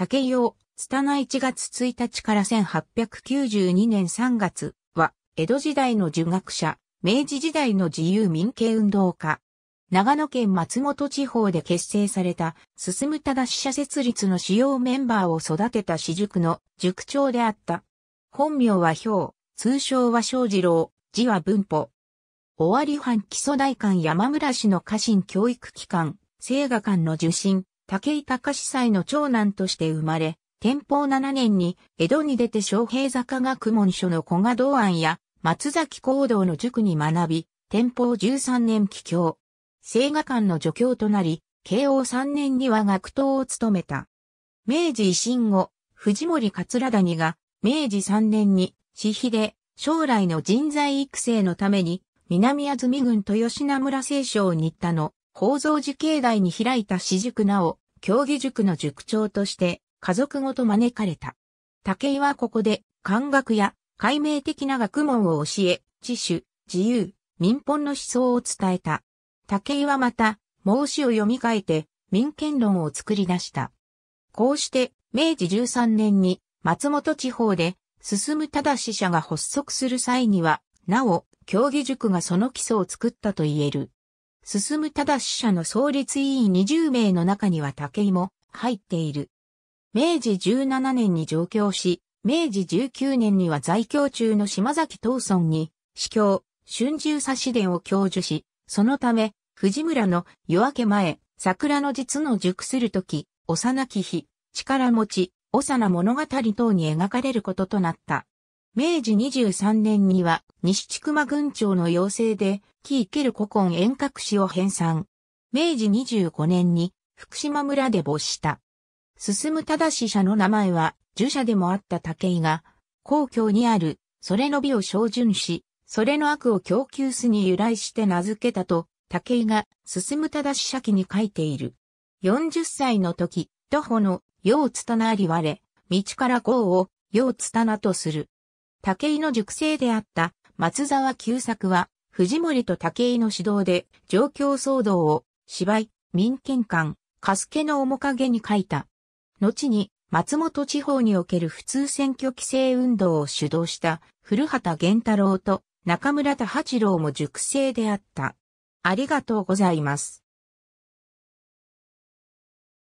竹津田拙1月1日から1892年3月は、江戸時代の儒学者、明治時代の自由民権運動家。長野県松本地方で結成された、進む正社設立の主要メンバーを育てた私塾の塾長であった。本名は表、通称は正次郎、字は文法。尾張藩基礎大官山村市の家臣教育機関、聖画館の受信、武井隆祭の長男として生まれ、天保7年に江戸に出て昌平坂学問所の古賀道庵や松崎行動の塾に学び、天保13年帰郷。聖画館の助教となり、慶応3年には学頭を務めた。明治維新後、藤森桂谷が明治3年に、私費で将来の人材育成のために、南安住郡豊品村清少新田の宝蔵寺境内に開いた私塾なお、競技塾の塾長として家族ごと招かれた。武井はここで、漢学や解明的な学問を教え、自主、自由、民本の思想を伝えた。武井はまた、孟子を読み替えて、民権論を作り出した。こうして、明治13年に、松本地方で、進む正者が発足する際には、なお、競技塾がその基礎を作ったと言える。進む正者の創立委員20名の中には武井も入っている。明治17年に上京し、明治19年には在京中の島崎藤村に、司教、春秋差し伝を教授し、そのため、藤村の夜明け前、桜の実の熟するとき、幼き日、力持ち、幼物語等に描かれることとなった。明治23年には西千熊郡長の要請で、木生ける古今遠隔史を編纂。明治25年に福島村で没した。進む正社の名前は、儒者でもあった武井が、皇居にある、それの美を照準し、それの悪を供給すに由来して名付けたと、武井が、進む正社記に書いている。40歳の時、徒歩の、ようつたなありわれ、道からこうを、ようつたなとする。武井の塾生であった松沢久作は、藤森と武井の指導で、状況騒動を、芝居、民権館、カスケの面影に書いた。後に、松本地方における普通選挙規制運動を主導した古畑源太郎と中村田八郎も塾生であった。ありがとうございます。